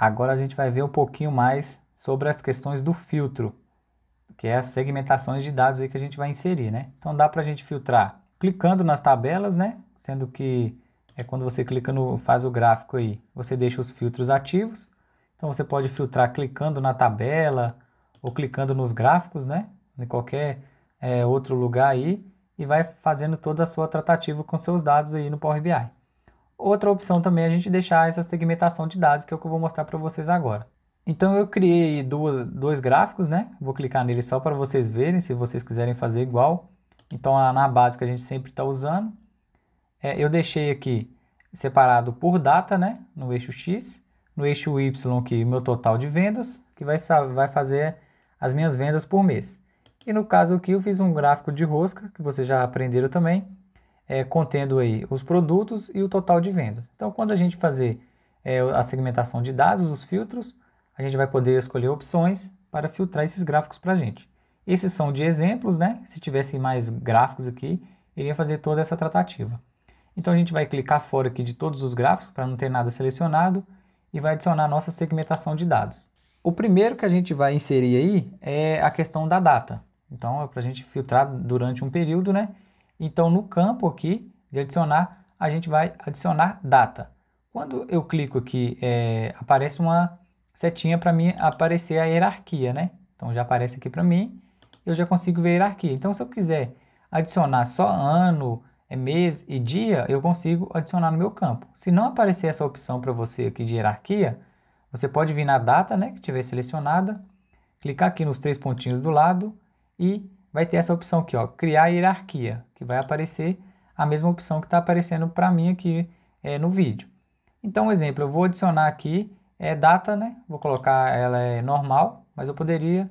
Agora a gente vai ver um pouquinho mais sobre as questões do filtro, que é as segmentações de dados aí que a gente vai inserir, né? Então dá para a gente filtrar clicando nas tabelas, né? Sendo que é quando você clica no faz o gráfico aí, você deixa os filtros ativos. Então você pode filtrar clicando na tabela ou clicando nos gráficos, né? Em qualquer é, outro lugar aí e vai fazendo toda a sua tratativa com seus dados aí no Power BI. Outra opção também é a gente deixar essa segmentação de dados, que é o que eu vou mostrar para vocês agora. Então eu criei duas, dois gráficos, né? Vou clicar neles só para vocês verem, se vocês quiserem fazer igual. Então na base que a gente sempre está usando. É, eu deixei aqui separado por data, né? No eixo X. No eixo Y aqui, é meu total de vendas, que vai, vai fazer as minhas vendas por mês. E no caso aqui eu fiz um gráfico de rosca, que vocês já aprenderam também, é, contendo aí os produtos e o total de vendas. Então, quando a gente fazer é, a segmentação de dados, os filtros, a gente vai poder escolher opções para filtrar esses gráficos para a gente. Esses são de exemplos, né? Se tivessem mais gráficos aqui, iria fazer toda essa tratativa. Então, a gente vai clicar fora aqui de todos os gráficos, para não ter nada selecionado, e vai adicionar nossa segmentação de dados. O primeiro que a gente vai inserir aí é a questão da data. Então, é para a gente filtrar durante um período, né? Então, no campo aqui de adicionar, a gente vai adicionar data. Quando eu clico aqui, é, aparece uma setinha para mim aparecer a hierarquia, né? Então, já aparece aqui para mim, eu já consigo ver a hierarquia. Então, se eu quiser adicionar só ano, é, mês e dia, eu consigo adicionar no meu campo. Se não aparecer essa opção para você aqui de hierarquia, você pode vir na data, né, que tiver selecionada, clicar aqui nos três pontinhos do lado e vai ter essa opção aqui, ó, criar hierarquia, que vai aparecer a mesma opção que está aparecendo para mim aqui é, no vídeo. Então, um exemplo, eu vou adicionar aqui é data, né? Vou colocar ela é normal, mas eu poderia,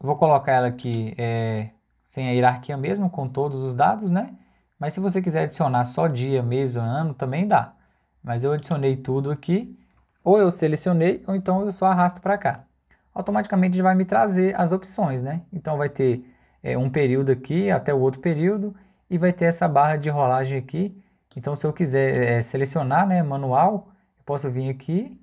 vou colocar ela aqui é, sem a hierarquia mesmo, com todos os dados, né? Mas se você quiser adicionar só dia, mês, ano, também dá. Mas eu adicionei tudo aqui, ou eu selecionei, ou então eu só arrasto para cá. Automaticamente ele vai me trazer as opções, né? Então vai ter é, um período aqui até o outro período e vai ter essa barra de rolagem aqui. Então, se eu quiser é, selecionar né, manual, eu posso vir aqui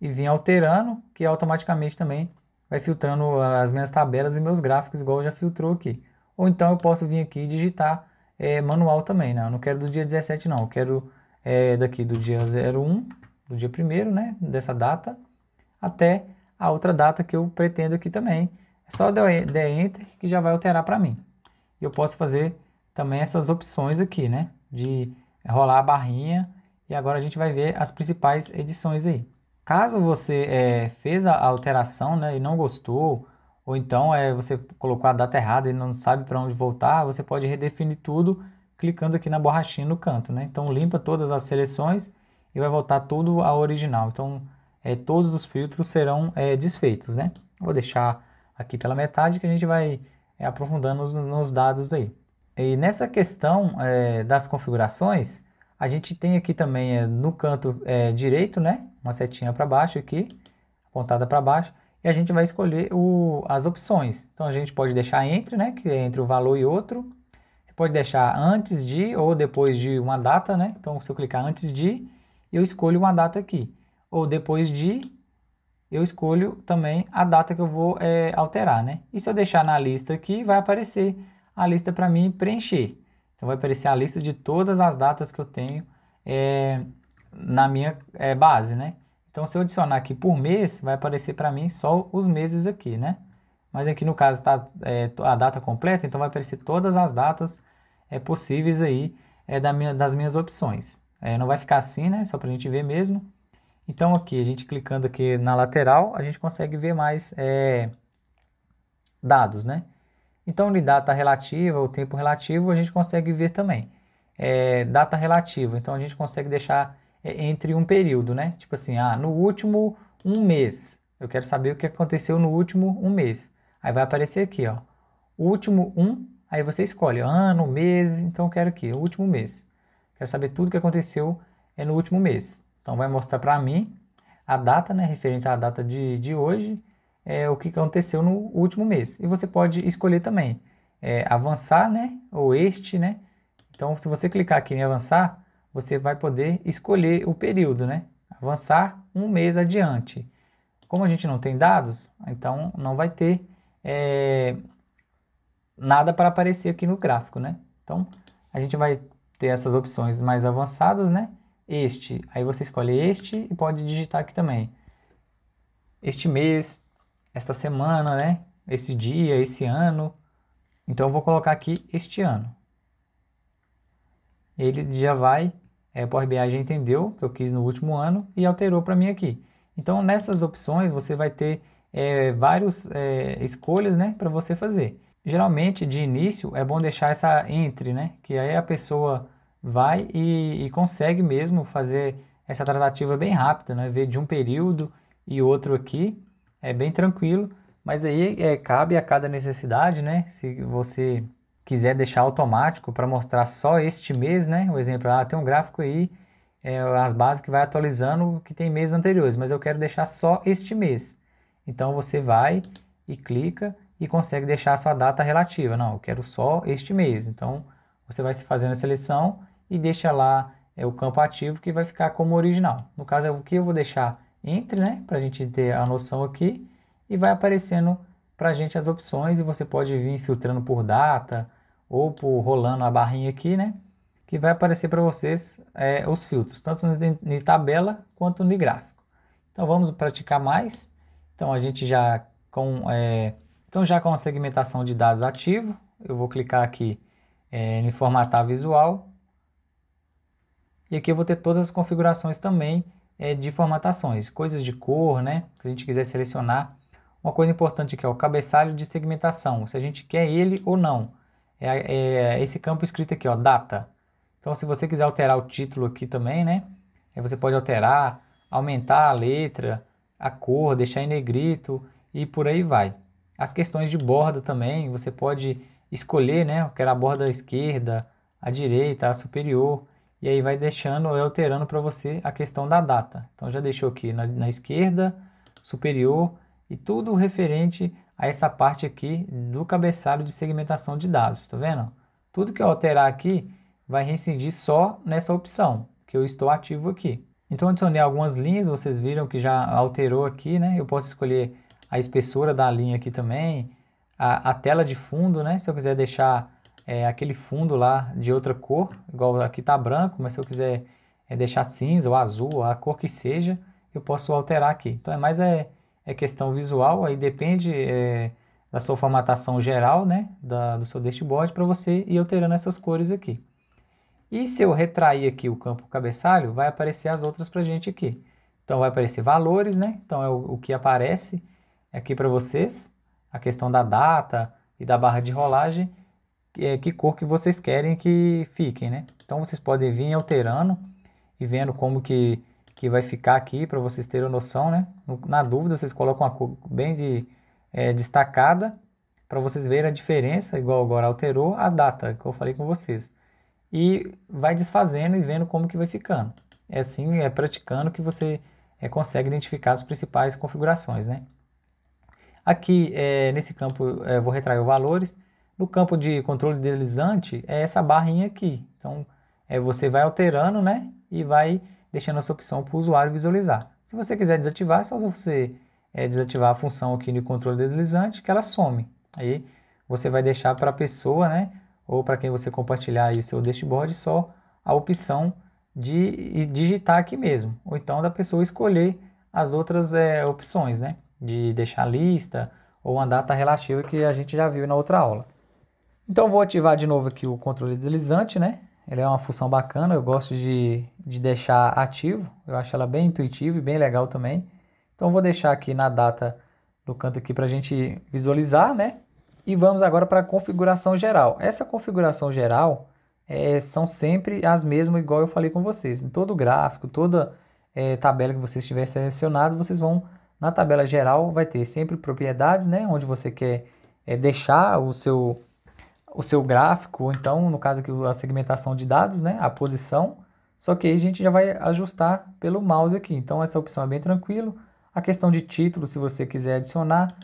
e vir alterando, que automaticamente também vai filtrando as minhas tabelas e meus gráficos, igual já filtrou aqui. Ou então eu posso vir aqui e digitar é, manual também, né? Eu não quero do dia 17 não, eu quero é, daqui do dia 01, do dia 1 né, dessa data, até a outra data que eu pretendo aqui também, é só der enter que já vai alterar para mim. E Eu posso fazer também essas opções aqui, né? De rolar a barrinha e agora a gente vai ver as principais edições aí. Caso você é, fez a alteração né, e não gostou, ou então é, você colocou a data errada e não sabe para onde voltar, você pode redefinir tudo clicando aqui na borrachinha no canto. Né? Então limpa todas as seleções e vai voltar tudo ao original. Então é, todos os filtros serão é, desfeitos. Né? Vou deixar aqui pela metade que a gente vai é, aprofundando nos, nos, dados aí. E nessa questão é, das configurações, a gente tem aqui também é, no canto é, direito, né, uma setinha para baixo aqui, apontada para baixo, e a gente vai escolher o, as opções. Então a gente pode deixar entre, né, que é entre o valor e outro. Você pode deixar antes de ou depois de uma data, né? Então se eu clicar antes de, eu escolho uma data aqui. Ou depois de, eu escolho também a data que eu vou é, alterar, né? E se eu deixar na lista aqui, vai aparecer a lista para mim preencher. Então, vai aparecer a lista de todas as datas que eu tenho é, na minha é, base, né? Então, se eu adicionar aqui por mês, vai aparecer para mim só os meses aqui, né? Mas aqui no caso está é, a data completa, então vai aparecer todas as datas é, possíveis aí é, da minha, das minhas opções. não vai ficar assim, né? Só para a gente ver mesmo. Então aqui, a gente clicando aqui na lateral, a gente consegue ver mais é, dados, né? Então, de data relativa, o tempo relativo, a gente consegue ver também. É, data relativa, então a gente consegue deixar é, entre um período, né? Tipo assim, ah, no último um mês, eu quero saber o que aconteceu no último um mês. Aí vai aparecer aqui, ó, último um, aí você escolhe ano, mês, então eu quero aqui, o último mês. Quero saber tudo o que aconteceu é, no último mês. Então vai mostrar para mim a data, né, referente à data de, de hoje, é, o que aconteceu no último mês. E você pode escolher também é, avançar, né, ou este, né. Então se você clicar aqui em avançar, você vai poder escolher o período, né, avançar um mês adiante. Como a gente não tem dados, então não vai ter é, nada para aparecer aqui no gráfico, né. Então a gente vai ter essas opções mais avançadas, né? este. Aí você escolhe este e pode digitar aqui também. Este mês, esta semana, né? Esse dia, esse ano. Então eu vou colocar aqui este ano. Ele já vai, é, o Power BI já entendeu que eu quis no último ano e alterou para mim aqui. Então nessas opções você vai ter é, várias é, escolhas né, para você fazer. Geralmente de início é bom deixar essa entre, né? Que aí a pessoa vai e, e consegue mesmo fazer essa tratativa bem rápida, né? Ver de um período e outro aqui, é bem tranquilo, mas aí é, cabe a cada necessidade, né? Se você quiser deixar automático para mostrar só este mês, né? O um exemplo, ah, tem um gráfico aí, é, as bases que vai atualizando que tem meses anteriores, mas eu quero deixar só este mês. Então você vai e clica e consegue deixar a sua data relativa. Não, eu quero só este mês. Então você vai se fazendo a seleção e deixa lá é, o campo ativo que vai ficar como original. No caso é o que eu vou deixar entre, né, para a gente ter a noção aqui, e vai aparecendo para a gente as opções e você pode vir filtrando por data ou por rolando a barrinha aqui, né, que vai aparecer para vocês é, os filtros, tanto de tabela quanto de gráfico. Então vamos praticar mais. Então a gente já com é, então já com a segmentação de dados ativo, eu vou clicar aqui é, em formatar visual e aqui eu vou ter todas as configurações também é, de formatações, coisas de cor, né? Se a gente quiser selecionar. Uma coisa importante aqui, é o cabeçalho de segmentação, se a gente quer ele ou não. É, é esse campo escrito aqui, ó, data. Então, se você quiser alterar o título aqui também, né? Aí é, você pode alterar, aumentar a letra, a cor, deixar em negrito e por aí vai. As questões de borda também, você pode escolher, né? Eu quero a borda esquerda, a direita, a superior e aí vai deixando ou alterando para você a questão da data. Então já deixou aqui na, na, esquerda, superior e tudo referente a essa parte aqui do cabeçalho de segmentação de dados, tá vendo? Tudo que eu alterar aqui vai reincidir só nessa opção que eu estou ativo aqui. Então adicionei algumas linhas, vocês viram que já alterou aqui, né? Eu posso escolher a espessura da linha aqui também, a, a tela de fundo, né? Se eu quiser deixar é, aquele fundo lá de outra cor, igual aqui está branco, mas se eu quiser é, deixar cinza ou azul, a cor que seja, eu posso alterar aqui. Então é mais é, é questão visual, aí depende é, da sua formatação geral, né, da, do seu dashboard, para você ir alterando essas cores aqui. E se eu retrair aqui o campo cabeçalho, vai aparecer as outras para gente aqui. Então vai aparecer valores, né? Então é o, o que aparece aqui para vocês, a questão da data e da barra de rolagem. É, que cor que vocês querem que fiquem, né? Então vocês podem vir alterando e vendo como que, que vai ficar aqui para vocês terem noção, né? Na dúvida vocês colocam uma cor bem de, é, destacada para vocês verem a diferença, igual agora alterou a data que eu falei com vocês. E vai desfazendo e vendo como que vai ficando. É assim, é praticando que você é, consegue identificar as principais configurações, né? Aqui, é, nesse campo, eu é, vou retrair os valores. No campo de controle deslizante é essa barrinha aqui. Então, é, você vai alterando, né? E vai deixando essa opção para o usuário visualizar. Se você quiser desativar, é só você é, desativar a função aqui no controle deslizante, que ela some. Aí você vai deixar para a pessoa, né? Ou para quem você compartilhar aí o seu dashboard, só a opção de digitar aqui mesmo. Ou então da pessoa escolher as outras é, opções, né? De deixar lista ou uma data relativa que a gente já viu na outra aula. Então vou ativar de novo aqui o controle deslizante, né? Ele é uma função bacana, eu gosto de, de deixar ativo, eu acho ela bem intuitiva e bem legal também. Então vou deixar aqui na data no canto aqui para a gente visualizar, né? E vamos agora para a configuração geral. Essa configuração geral é, são sempre as mesmas, igual eu falei com vocês. Em todo gráfico, toda é, tabela que vocês tiverem selecionado, vocês vão na tabela geral, vai ter sempre propriedades, né? Onde você quer é, deixar o seu o seu gráfico, ou então, no caso aqui, a segmentação de dados, né, a posição, só que aí a gente já vai ajustar pelo mouse aqui. Então, essa opção é bem tranquilo. A questão de título, se você quiser adicionar.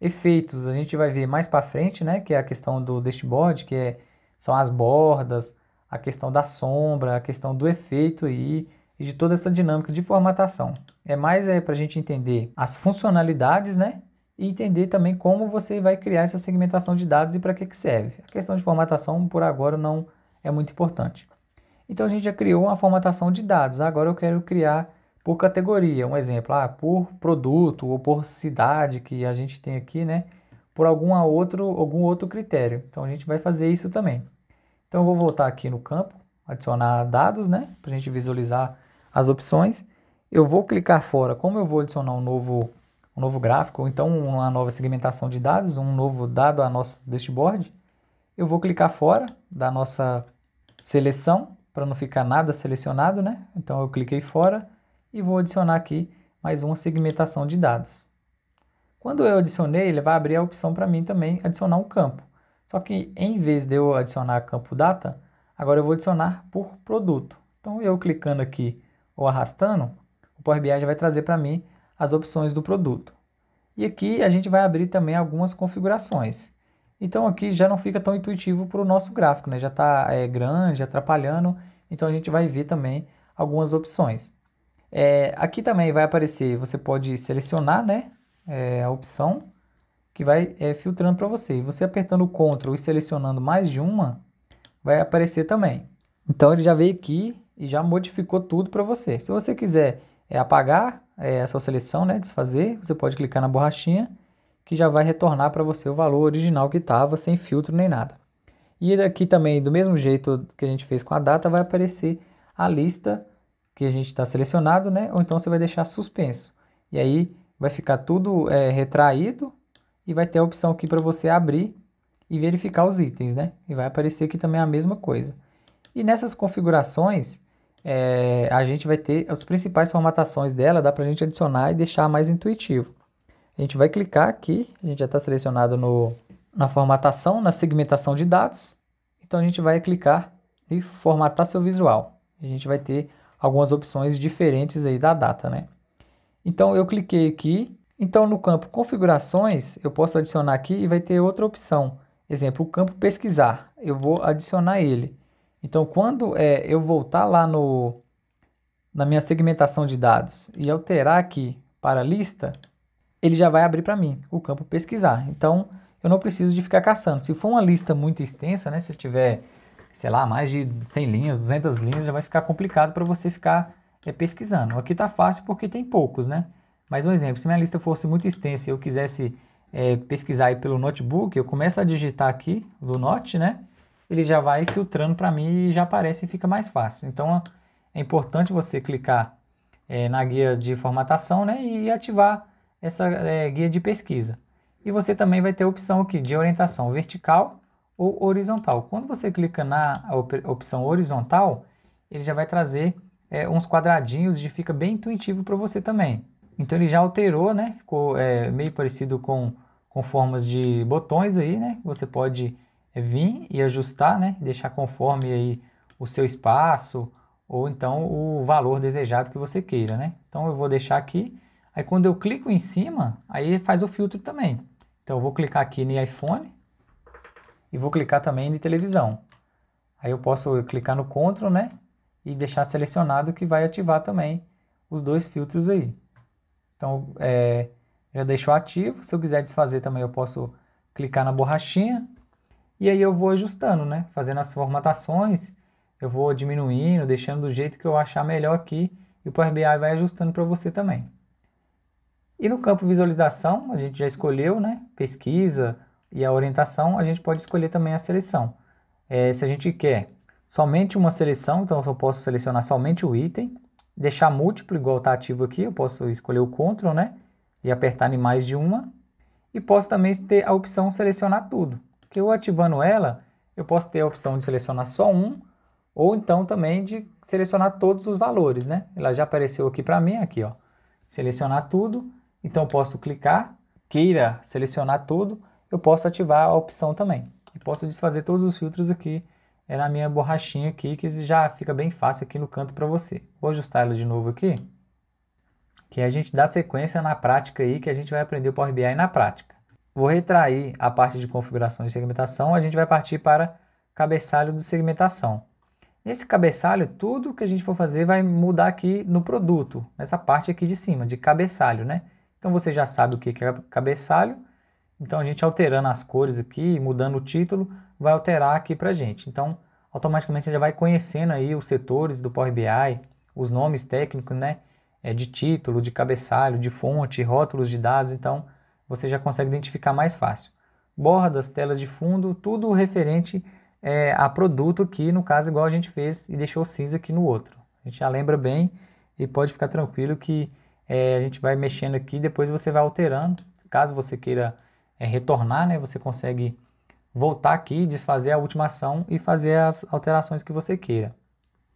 Efeitos, a gente vai ver mais para frente, né, que é a questão do dashboard, que é, são as bordas, a questão da sombra, a questão do efeito aí, e de toda essa dinâmica de formatação. É mais é para a gente entender as funcionalidades, né, e entender também como você vai criar essa segmentação de dados e para que, que serve. A questão de formatação, por agora, não é muito importante. Então, a gente já criou uma formatação de dados. Agora, eu quero criar por categoria. Um exemplo, ah, por produto ou por cidade que a gente tem aqui, né? Por algum outro, algum outro critério. Então, a gente vai fazer isso também. Então, eu vou voltar aqui no campo, adicionar dados, né? Para a gente visualizar as opções. Eu vou clicar fora. Como eu vou adicionar um novo um novo gráfico, ou então uma nova segmentação de dados, um novo dado a nosso dashboard, eu vou clicar fora da nossa seleção, para não ficar nada selecionado, né? Então eu cliquei fora e vou adicionar aqui mais uma segmentação de dados. Quando eu adicionei, ele vai abrir a opção para mim também adicionar um campo. Só que em vez de eu adicionar campo data, agora eu vou adicionar por produto. Então eu clicando aqui ou arrastando, o Power BI já vai trazer para mim as opções do produto. E aqui a gente vai abrir também algumas configurações. Então aqui já não fica tão intuitivo para o nosso gráfico, né? já está é, grande, atrapalhando, então a gente vai ver também algumas opções. É, aqui também vai aparecer, você pode selecionar né, é, a opção que vai é, filtrando para você. E você apertando o Ctrl e selecionando mais de uma, vai aparecer também. Então ele já veio aqui e já modificou tudo para você. Se você quiser é, apagar é, a sua seleção, né, desfazer, você pode clicar na borrachinha que já vai retornar para você o valor original que estava, sem filtro nem nada. E aqui também, do mesmo jeito que a gente fez com a data, vai aparecer a lista que a gente está selecionado, né? Ou então você vai deixar suspenso. E aí vai ficar tudo é, retraído e vai ter a opção aqui para você abrir e verificar os itens, né? E vai aparecer aqui também a mesma coisa. E nessas configurações, é, a gente vai ter as principais formatações dela, dá para a gente adicionar e deixar mais intuitivo. A gente vai clicar aqui, a gente já está selecionado no, na formatação, na segmentação de dados. Então a gente vai clicar e formatar seu visual. A gente vai ter algumas opções diferentes aí da data, né? Então eu cliquei aqui, então no campo configurações eu posso adicionar aqui e vai ter outra opção. Exemplo, o campo pesquisar, eu vou adicionar ele. Então, quando é, eu voltar lá no, na minha segmentação de dados e alterar aqui para lista, ele já vai abrir para mim o campo pesquisar. Então, eu não preciso de ficar caçando. Se for uma lista muito extensa, né, se tiver, sei lá, mais de 100 linhas, 200 linhas, já vai ficar complicado para você ficar é, pesquisando. Aqui está fácil porque tem poucos, né? Mas um exemplo, se minha lista fosse muito extensa e eu quisesse é, pesquisar aí pelo notebook, eu começo a digitar aqui do Note, né? ele já vai filtrando para mim e já aparece e fica mais fácil. Então é importante você clicar é, na guia de formatação né, e ativar essa é, guia de pesquisa. E você também vai ter a opção aqui de orientação vertical ou horizontal. Quando você clica na opção horizontal, ele já vai trazer é, uns quadradinhos e fica bem intuitivo para você também. Então ele já alterou, né? Ficou é, meio parecido com, com formas de botões aí, né? Você pode é vir e ajustar, né? Deixar conforme aí o seu espaço ou então o valor desejado que você queira, né? Então eu vou deixar aqui. Aí quando eu clico em cima, aí faz o filtro também. Então eu vou clicar aqui em iPhone e vou clicar também em televisão. Aí eu posso clicar no Ctrl, né? E deixar selecionado que vai ativar também os dois filtros aí. Então, é, já deixou ativo. Se eu quiser desfazer também, eu posso clicar na borrachinha e aí eu vou ajustando, né? Fazendo as formatações, eu vou diminuindo, deixando do jeito que eu achar melhor aqui. E o Power BI vai ajustando para você também. E no campo visualização, a gente já escolheu, né? Pesquisa e a orientação, a gente pode escolher também a seleção. É, se a gente quer somente uma seleção, então eu posso selecionar somente o item, deixar múltiplo igual está ativo aqui, eu posso escolher o Ctrl, né? E apertar em mais de uma. E posso também ter a opção selecionar tudo que eu ativando ela, eu posso ter a opção de selecionar só um, ou então também de selecionar todos os valores, né? Ela já apareceu aqui para mim, aqui, ó. Selecionar tudo, então posso clicar, queira selecionar tudo, eu posso ativar a opção também. E posso desfazer todos os filtros aqui é na minha borrachinha aqui, que já fica bem fácil aqui no canto para você. Vou ajustar ela de novo aqui, que a gente dá sequência na prática aí, que a gente vai aprender o Power BI na prática. Vou retrair a parte de configuração de segmentação, a gente vai partir para cabeçalho de segmentação. Nesse cabeçalho, tudo que a gente for fazer vai mudar aqui no produto, nessa parte aqui de cima, de cabeçalho, né? Então você já sabe o que é cabeçalho, então a gente alterando as cores aqui, mudando o título, vai alterar aqui para gente. Então automaticamente você já vai conhecendo aí os setores do Power BI, os nomes técnicos, né? É, de título, de cabeçalho, de fonte, rótulos de dados, então você já consegue identificar mais fácil. Bordas, telas de fundo, tudo referente é, a produto que no caso igual a gente fez e deixou cinza aqui no outro. A gente já lembra bem e pode ficar tranquilo que é, a gente vai mexendo aqui, depois você vai alterando. Caso você queira é, retornar, né, você consegue voltar aqui, desfazer a última ação e fazer as alterações que você queira.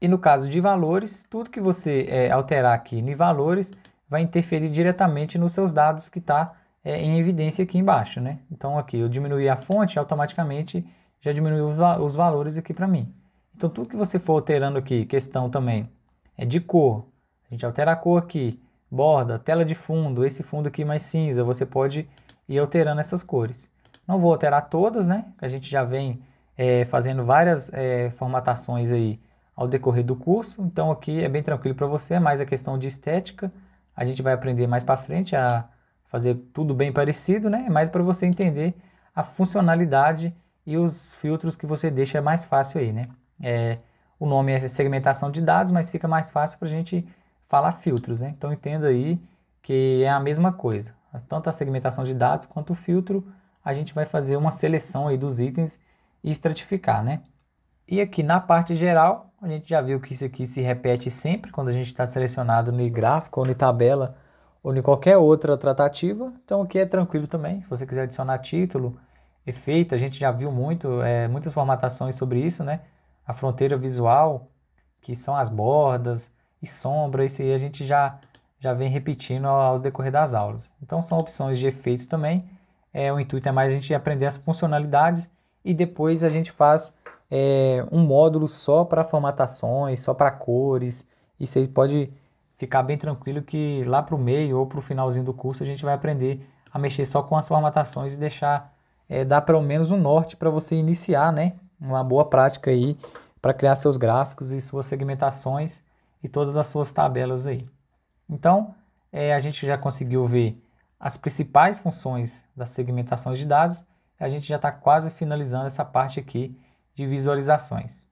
E no caso de valores, tudo que você é, alterar aqui em valores vai interferir diretamente nos seus dados que está é, em evidência aqui embaixo, né? Então aqui eu diminuí a fonte, automaticamente já diminuiu os, va os valores aqui para mim. Então tudo que você for alterando aqui, questão também é de cor. A gente altera a cor aqui, borda, tela de fundo, esse fundo aqui mais cinza, você pode ir alterando essas cores. Não vou alterar todas, né? A gente já vem é, fazendo várias é, formatações aí ao decorrer do curso, então aqui é bem tranquilo para você, é mais a questão de estética, a gente vai aprender mais para frente a fazer tudo bem parecido, né? É mas para você entender a funcionalidade e os filtros que você deixa é mais fácil aí, né? É, o nome é segmentação de dados, mas fica mais fácil para a gente falar filtros, né? Então entenda aí que é a mesma coisa. Tanto a segmentação de dados quanto o filtro, a gente vai fazer uma seleção aí dos itens e estratificar, né? E aqui na parte geral, a gente já viu que isso aqui se repete sempre quando a gente está selecionado no gráfico ou na tabela ou em qualquer outra tratativa. Então aqui é tranquilo também, se você quiser adicionar título, efeito, a gente já viu muito, é, muitas formatações sobre isso, né? A fronteira visual, que são as bordas e sombra, isso aí a gente já, já vem repetindo ao decorrer das aulas. Então são opções de efeitos também, é, o intuito é mais a gente aprender as funcionalidades e depois a gente faz é, um módulo só para formatações, só para cores, e vocês podem ficar bem tranquilo que lá para o meio ou para o finalzinho do curso a gente vai aprender a mexer só com as formatações e deixar, é, dar pelo menos um norte para você iniciar, né? Uma boa prática aí para criar seus gráficos e suas segmentações e todas as suas tabelas aí. Então, é, a gente já conseguiu ver as principais funções da segmentação de dados, a gente já está quase finalizando essa parte aqui de visualizações.